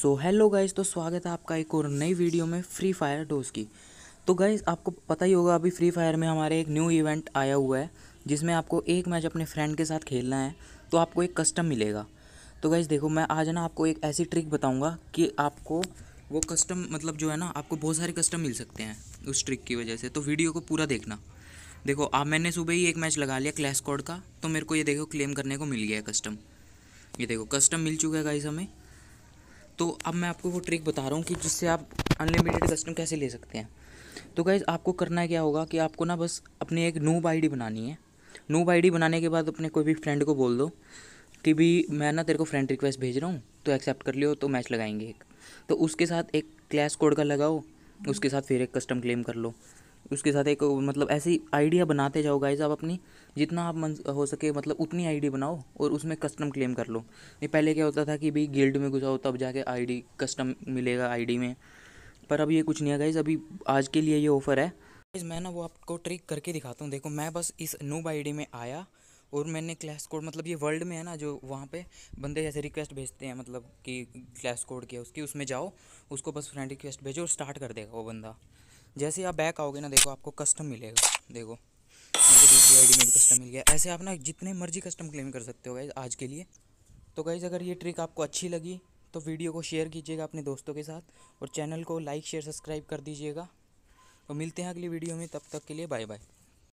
so hello guys तो स्वागत है आपका एक और नई वीडियो में फ्री फायर डोज की तो गाइज आपको पता ही होगा अभी फ्री फायर में हमारे एक न्यू इवेंट आया हुआ है जिसमें आपको एक मैच अपने फ्रेंड के साथ खेलना है तो आपको एक कस्टम मिलेगा तो गाइज देखो मैं आज ना आपको एक ऐसी ट्रिक बताऊँगा कि आपको वो कस्टम मतलब जो है ना आपको बहुत सारे कस्टम मिल सकते हैं उस ट्रिक की वजह से तो वीडियो को पूरा देखना देखो आप मैंने सुबह ही एक मैच लगा लिया क्लैश कोड का तो मेरे को ये देखो क्लेम करने को मिल गया है कस्टम ये देखो कस्टम मिल चुका है गाइस हमें तो अब मैं आपको वो ट्रिक बता रहा हूँ कि जिससे आप अनलिमिटेड कस्टम कैसे ले सकते हैं तो गाइज़ आपको करना क्या होगा कि आपको ना बस अपनी एक नूब आईडी बनानी है नूब आईडी बनाने के बाद अपने कोई भी फ्रेंड को बोल दो कि भी मैं ना तेरे को फ्रेंड रिक्वेस्ट भेज रहा हूँ तो एक्सेप्ट कर लियो तो मैच लगाएंगे एक तो उसके साथ एक क्लैश कोड का लगाओ उसके साथ फिर एक कस्टम क्लेम कर लो उसके साथ एक मतलब ऐसी आइडिया बनाते जाओ गाइज आप अपनी जितना आप मन हो सके मतलब उतनी आईडी बनाओ और उसमें कस्टम क्लेम कर लो ये पहले क्या होता था कि भाई गिल्ड में घुसाओ तब जाके आईडी कस्टम मिलेगा आईडी में पर अब ये कुछ नहीं है गाइज अभी आज के लिए ये ऑफ़र है गाइज मैं ना वो आपको ट्रिक करके दिखाता हूँ देखो मैं बस इस नूब आई में आया और मैंने क्लैश कोड मतलब ये वर्ल्ड में है ना जो वहाँ पे बंदे जैसे रिक्वेस्ट भेजते हैं मतलब कि क्लैश कोड किया उसकी उसमें जाओ उसको बस फ्रेंड रिक्वेस्ट भेजो और स्टार्ट कर देगा वो बंदा जैसे आप बैक आओगे ना देखो आपको कस्टम मिलेगा देखो मेरे दूसरी आईडी में भी कस्टम मिल गया ऐसे आप ना जितने मर्जी कस्टम क्लेम कर सकते हो गाइज आज के लिए तो गाइज़ अगर ये ट्रिक आपको अच्छी लगी तो वीडियो को शेयर कीजिएगा अपने दोस्तों के साथ और चैनल को लाइक शेयर सब्सक्राइब कर दीजिएगा तो मिलते हैं अगली वीडियो में तब तक के लिए बाय बाय